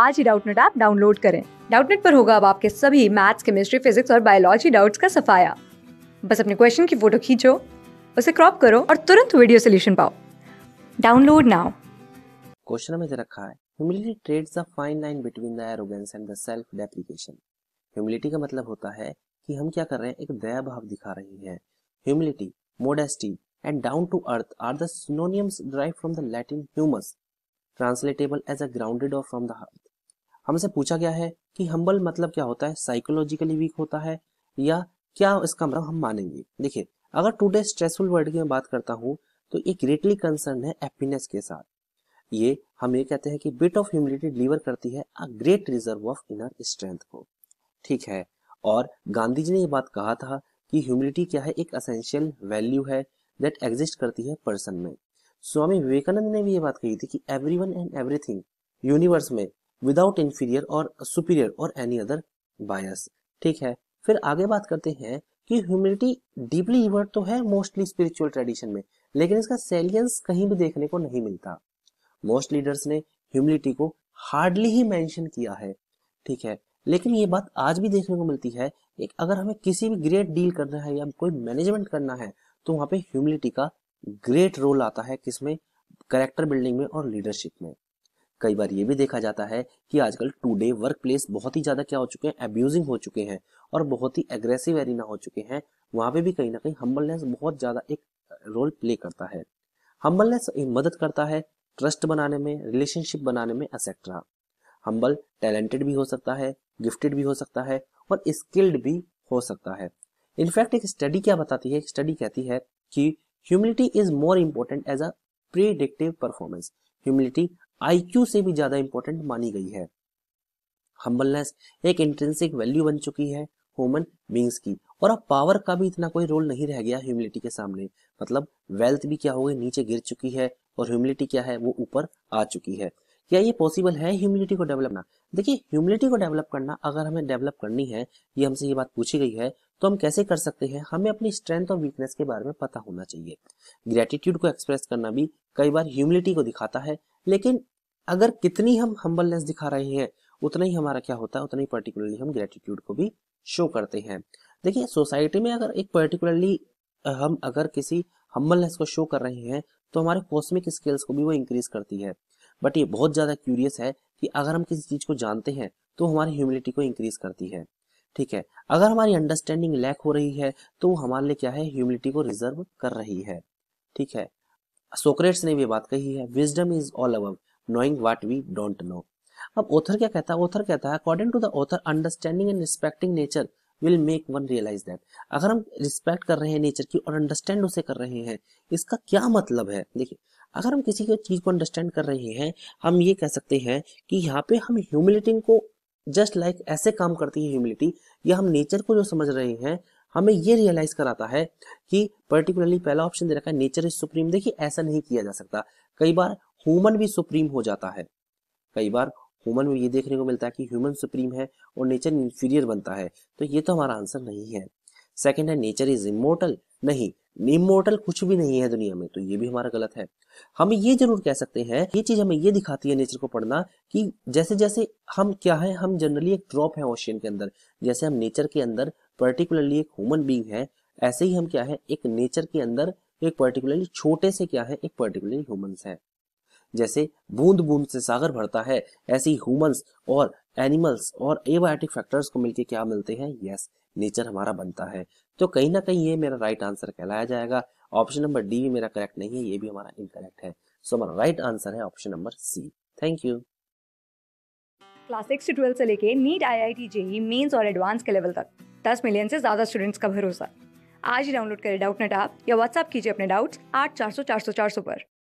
आज ही Doubtnut app download करें डाउटनेट पर होगा अब आपके सभी मैथ्स केमिस्ट्री फिजिक्स और बायोलॉजी डाउट्स का सफाया बस अपने क्वेश्चन की फोटो खींचो उसे क्रॉप करो और तुरंत वीडियो सोल्यूशन पाओ डाउनलोड नाउ क्वेश्चन में रखा है humility treads the fine line between the arrogance and the self deprecation humility का मतलब होता है कि हम क्या कर रहे हैं एक दया भाव दिखा रहे हैं humility modesty and down to earth are the synonyms derive from the Latin humus translatable as a grounded और फ्रॉम द हार्ट हमसे पूछा गया है कि हम्बल मतलब क्या होता है साइकोलॉजिकली वीक होता है या क्या इसका मतलब हम मानेंगे देखिए अगर टूडे स्ट्रेसफुल वर्ड की मैं बात करता हूँ तो ये ग्रेटली कंसर्न है हैप्पीनेस के साथ ये हम ये कहते हैं कि बिट ऑफ ह्यूमिलिटी डिलीवर करती है a great reserve of inner strength को ठीक है और गांधी जी ने ये बात कहा था कि ह्यूमिलिटी क्या है एक असेंशियल वैल्यू है दैट एग्जिस्ट करती है पर्सन में स्वामी विवेकानंद ने भी ये बात कही थी कि एवरीवन एंड एवरीथिंग यूनिवर्स में विदाउट इंफीरियर और सुपीरियर और एनी अदर बायस ठीक है फिर आगे बात करते हैं कि ह्यूमिनिटी डीपली इवर्ट तो है मोस्टली स्पिरिचुअल ट्रेडिशन में लेकिन इसका सेलियंस कहीं भी देखने को नहीं मिलता मोस्ट लीडर्स ने ह्यूमिलिटी को हार्डली ही मेंशन किया है ठीक है लेकिन ये बात आज भी देखने को मिलती है एक अगर हमें किसी भी ग्रेट डील करना है या कोई मैनेजमेंट करना है तो वहां पे ह्यूमिलिटी का ग्रेट रोल आता है किसमें करेक्टर बिल्डिंग में और लीडरशिप में कई बार ये भी देखा जाता है कि आजकल टू डे वर्क प्लेस बहुत ही ज़्यादा क्या हो चुके हैं अब्यूजिंग हो चुके हैं और बहुत ही एग्रेसिव एरिना हो चुके हैं वहां पे भी कहीं ना कहीं हम्बलनेस बहुत ज़्यादा एक रोल प्ले करता है हम्बलनेस मदद करता है ट्रस्ट बनाने में रिलेशनशिप बनाने में एक्सेट्रा हम्बल टैलेंटेड भी हो सकता है गिफ्टेड भी हो सकता है और स्किल्ड भी हो सकता है इनफैक्ट एक स्टडी क्या बताती है स्टडी कहती है कि humility is more important as a predictive performance humility IQ से भी ज्यादा इंपॉर्टेंट मानी गई है हम्बलनेस एक इंट्रेंसिक वैल्यू बन चुकी है ह्यूमन बींग्स की और अब पावर का भी इतना कोई रोल नहीं रह गया ह्यूमिलिटी के सामने मतलब वेल्थ भी क्या हो गई नीचे गिर चुकी है और ह्यूमिलिटी क्या है वो ऊपर आ चुकी है क्या ये पॉसिबल है ह्यूमिलिटी को डेवलप करना देखिए ह्यूमिलिटी को डेवलप करना अगर हमें डेवलप करनी है ये हमसे ये बात पूछी गई है तो हम कैसे कर सकते हैं हमें अपनी स्ट्रेंथ और वीकनेस के बारे में पता होना चाहिए ग्रेटिट्यूड को एक्सप्रेस करना भी कई बार ह्यूमिलिटी को दिखाता है लेकिन अगर कितनी हम हम्बलनेस दिखा रहे हैं उतना ही हमारा क्या होता है उतना ही पर्टिकुलरली हम ग्रेटिट्यूड को भी शो करते हैं देखिए सोसाइटी में अगर एक पर्टिकुलरली हम अगर किसी हम्बलनेस को शो कर रहे हैं तो हमारे कॉस्मिक स्किल्स को भी वो इंक्रीज करती है बट ये बहुत ज़्यादा क्यूरियस है कि अगर हम किसी चीज़ को जानते हैं तो हमारी ह्यूमिलिटी को इंक्रीज करती है ठीक है अगर हमारी अंडरस्टैंडिंग लैक हो रही है तो वो हमारे लिए क्या है ह्यूमिलिटी को रिजर्व कर रही है ठीक है सोक्रेट्स ने भी बात कही है wisdom is all about knowing what we don't know अब ऑथर क्या कहता है ऑथर कहता है according to the author understanding and respecting nature will make one realise that अगर हम रिस्पेक्ट कर रहे हैं नेचर की और अंडरस्टैंड उसे कर रहे हैं इसका क्या मतलब है देखिए अगर हम किसी की चीज़ को अंडरस्टैंड कर रहे हैं हम ये कह सकते हैं कि यहाँ पे हम ह्यूमिलिटी को जस्ट लाइक ऐसे काम करती है ह्यूमिलिटी या हम नेचर को जो समझ रहे हैं हमें ये रियलाइज कराता है कि पर्टिकुलरली पहला ऑप्शन दे रखा है नेचर इज सुप्रीम देखिए ऐसा नहीं किया जा सकता कई बार ह्यूमन भी सुप्रीम हो जाता है कई बार ह्यूमन में ये देखने को मिलता है कि ह्यूमन सुप्रीम है और नेचर इन्फीरियर बनता है तो ये तो हमारा आंसर नहीं है सेकेंड है नेचर इज इमोटल नहीं इमोटल कुछ भी नहीं है दुनिया में तो ये भी हमारा गलत है हम ये जरूर कह सकते हैं ये चीज हमें ये दिखाती है नेचर को पढ़ना कि जैसे जैसे हम क्या है हम जनरली एक ड्रॉप है ओशियन के अंदर जैसे हम नेचर के अंदर पर्टिकुलरली एक ह्यूमन बींग है ऐसे ही हम क्या है एक नेचर के अंदर एक पर्टिकुलरली छोटे से क्या है एक पर्टिकुलरली ह्यूमन है जैसे बूंद बूंद से सागर भरता है ऐसे ही ह्यूमंस और एनिमल्स और एबायोटिक फैक्टर्स को मिलकर क्या मिलते हैं यस yes, नेचर हमारा बनता है तो कहीं ना कहीं ये मेरा राइट आंसर कहलाया जाएगा ऑप्शन नंबर डी भी मेरा करेक्ट नहीं है ये भी हमारा इनकरेक्ट है सो हमारा राइट आंसर है option number C thank you class six से ट्वेल्थ से लेके NEET I I T JEE Mains और एडवांस के लेवल तक दस मिलियन से ज़्यादा स्टूडेंट्स का भरोसा आज ही डाउनलोड करें डाउट नेट आप या व्हाट्सएप कीजिए अपने डाउट्स आठ चार सौ चार सौ चार सौ पर